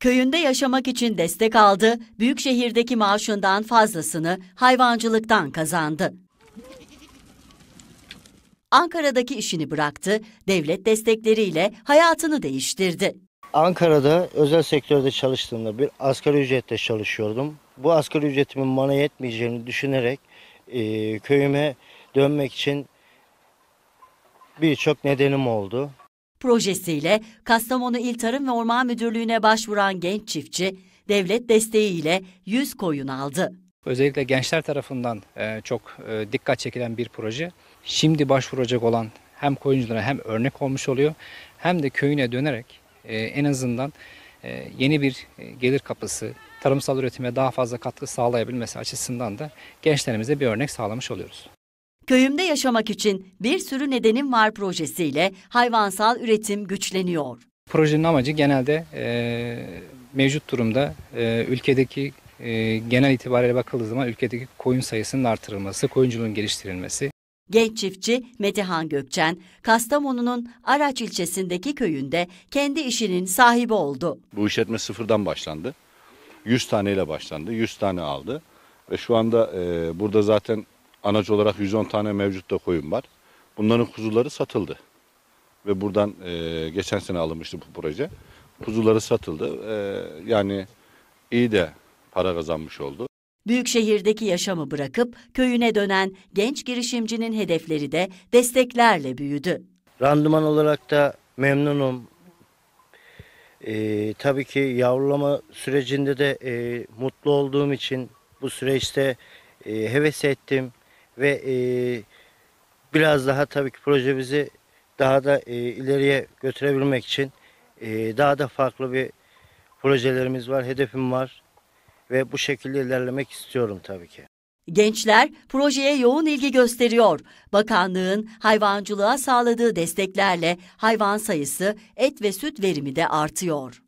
Köyünde yaşamak için destek aldı, büyük şehirdeki maaşından fazlasını hayvancılıktan kazandı. Ankara'daki işini bıraktı, devlet destekleriyle hayatını değiştirdi. Ankara'da özel sektörde çalıştığımda bir asgari ücretle çalışıyordum. Bu asgari ücretimin bana yetmeyeceğini düşünerek e, köyüme dönmek için birçok nedenim oldu projesiyle Kastamonu İl Tarım ve Orman Müdürlüğü'ne başvuran genç çiftçi devlet desteğiyle 100 koyun aldı. Özellikle gençler tarafından e, çok e, dikkat çekilen bir proje. Şimdi başvuracak olan hem koyunculara hem örnek olmuş oluyor hem de köyüne dönerek e, en azından yeni bir gelir kapısı, tarımsal üretime daha fazla katkı sağlayabilmesi açısından da gençlerimize bir örnek sağlamış oluyoruz. Köyümde yaşamak için bir sürü nedenim var projesiyle hayvansal üretim güçleniyor. Projenin amacı genelde e, mevcut durumda e, ülkedeki e, genel itibariyle bakıldığı zaman ülkedeki koyun sayısının artırılması, koyunculuğun geliştirilmesi. Genç çiftçi Metehan Gökçen, Kastamonu'nun Araç ilçesindeki köyünde kendi işinin sahibi oldu. Bu işletme sıfırdan başlandı. 100 taneyle başlandı, 100 tane aldı. Ve şu anda e, burada zaten Anac olarak 110 tane mevcut da koyun var. Bunların kuzuları satıldı. Ve buradan e, geçen sene alınmıştı bu proje. Kuzuları satıldı. E, yani iyi de para kazanmış oldu. Büyükşehirdeki yaşamı bırakıp köyüne dönen genç girişimcinin hedefleri de desteklerle büyüdü. Randıman olarak da memnunum. Ee, tabii ki yavrulama sürecinde de e, mutlu olduğum için bu süreçte e, heves ettim ve e, biraz daha tabii ki projemizi daha da e, ileriye götürebilmek için e, daha da farklı bir projelerimiz var, hedefim var ve bu şekilde ilerlemek istiyorum tabii ki. Gençler projeye yoğun ilgi gösteriyor. Bakanlığın hayvancılığa sağladığı desteklerle hayvan sayısı et ve süt verimi de artıyor.